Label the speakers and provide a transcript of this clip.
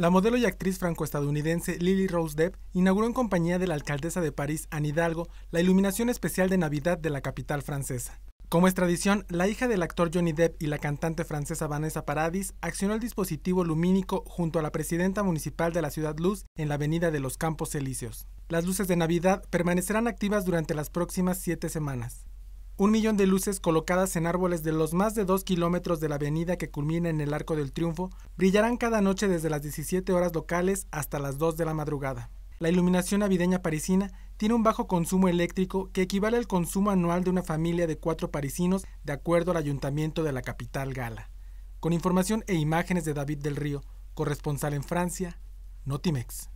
Speaker 1: La modelo y actriz franco-estadounidense Lily Rose Depp inauguró en compañía de la alcaldesa de París, Anne Hidalgo, la iluminación especial de Navidad de la capital francesa. Como es tradición, la hija del actor Johnny Depp y la cantante francesa Vanessa Paradis accionó el dispositivo lumínico junto a la presidenta municipal de la ciudad Luz en la avenida de los Campos Elíseos. Las luces de Navidad permanecerán activas durante las próximas siete semanas un millón de luces colocadas en árboles de los más de dos kilómetros de la avenida que culmina en el Arco del Triunfo brillarán cada noche desde las 17 horas locales hasta las 2 de la madrugada. La iluminación navideña parisina tiene un bajo consumo eléctrico que equivale al consumo anual de una familia de cuatro parisinos, de acuerdo al ayuntamiento de la capital gala. Con información e imágenes de David del Río, corresponsal en Francia, Notimex.